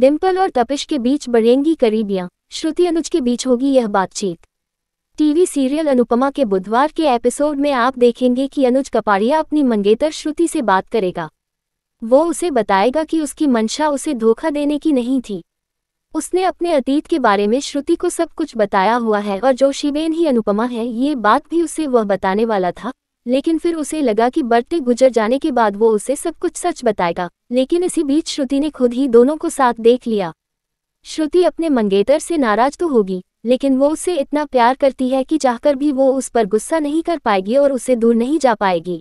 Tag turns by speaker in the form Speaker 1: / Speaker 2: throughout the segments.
Speaker 1: डिम्पल और तपिश के बीच बढ़ेंगी करीबियां श्रुति अनुज के बीच होगी यह बातचीत टीवी सीरियल अनुपमा के बुधवार के एपिसोड में आप देखेंगे कि अनुज कपाड़िया अपनी मंगेतर श्रुति से बात करेगा वो उसे बताएगा कि उसकी मंशा उसे धोखा देने की नहीं थी उसने अपने अतीत के बारे में श्रुति को सब कुछ बताया हुआ है और जो शिवेन ही अनुपमा है ये बात भी उसे वह बताने वाला था लेकिन फिर उसे लगा कि बर्थडे गुजर जाने के बाद वो उसे सब कुछ सच बताएगा लेकिन इसी बीच श्रुति ने खुद ही दोनों को साथ देख लिया श्रुति अपने मंगेतर से नाराज तो होगी लेकिन वो उसे इतना प्यार करती है कि चाहकर भी वो उस पर गुस्सा नहीं कर पाएगी और उसे दूर नहीं जा पाएगी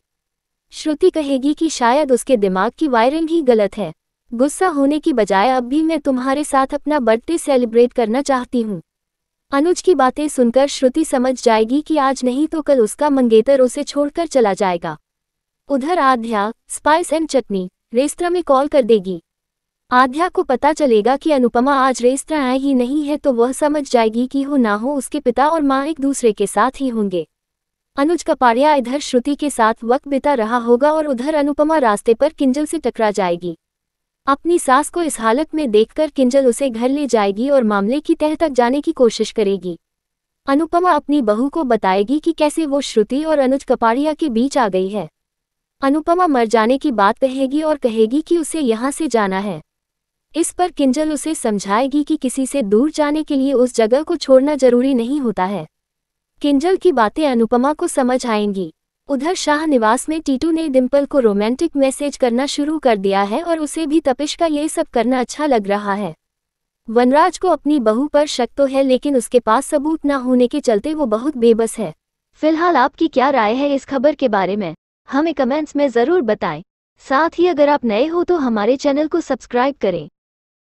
Speaker 1: श्रुति कहेगी कि शायद उसके दिमाग की वायरिंग ही गलत है गुस्सा होने की बजाय अब भी मैं तुम्हारे साथ अपना बर्थडे सेलिब्रेट करना चाहती हूँ अनुज की बातें सुनकर श्रुति समझ जाएगी कि आज नहीं तो कल उसका मंगेतर उसे छोड़कर चला जाएगा उधर Aadhya spice and chutney restaurant में कॉल कर देगी आध्या को पता चलेगा कि अनुपमा आज रेस्तरा आए ही नहीं है तो वह समझ जाएगी कि हो ना हो उसके पिता और माँ एक दूसरे के साथ ही होंगे अनुज कपाड़िया इधर श्रुति के साथ वक्त बिता रहा होगा और उधर अनुपमा रास्ते पर किंजल से टकरा जाएगी अपनी सास को इस हालत में देखकर किंजल उसे घर ले जाएगी और मामले की तह तक जाने की कोशिश करेगी अनुपमा अपनी बहू को बताएगी कि कैसे वो श्रुति और अनुज कपाड़िया के बीच आ गई है अनुपमा मर जाने की बात कहेगी और कहेगी कि उसे यहाँ से जाना है इस पर किंजल उसे समझाएगी कि किसी से दूर जाने के लिए उस जगह को छोड़ना जरूरी नहीं होता है किंजल की बातें अनुपमा को समझ आएंगी उधर शाह निवास में टीटू ने डिम्पल को रोमांटिक मैसेज करना शुरू कर दिया है और उसे भी तपिश का ये सब करना अच्छा लग रहा है वनराज को अपनी बहू पर शक तो है लेकिन उसके पास सबूत न होने के चलते वो बहुत बेबस है फिलहाल आपकी क्या राय है इस खबर के बारे में हमें कमेंट्स में ज़रूर बताएं साथ ही अगर आप नए हो तो हमारे चैनल को सब्सक्राइब करें